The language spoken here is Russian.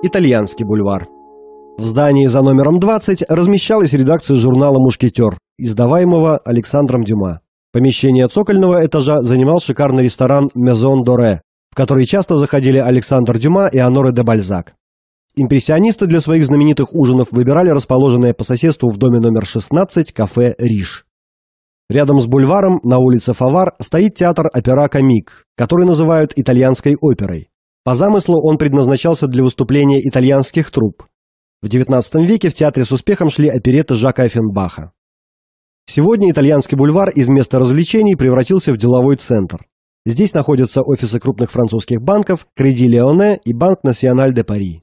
Итальянский бульвар. В здании за номером 20 размещалась редакция журнала «Мушкетер», издаваемого Александром Дюма. Помещение цокольного этажа занимал шикарный ресторан «Мезон Доре», в который часто заходили Александр Дюма и Аноре де Бальзак. Импрессионисты для своих знаменитых ужинов выбирали расположенное по соседству в доме номер 16 кафе «Риш». Рядом с бульваром на улице Фавар стоит театр опера «Комик», который называют итальянской оперой. По замыслу он предназначался для выступления итальянских труп. В XIX веке в театре с успехом шли опереты Жака Эффенбаха. Сегодня итальянский бульвар из места развлечений превратился в деловой центр. Здесь находятся офисы крупных французских банков Креди Леоне и Банк Националь де Пари.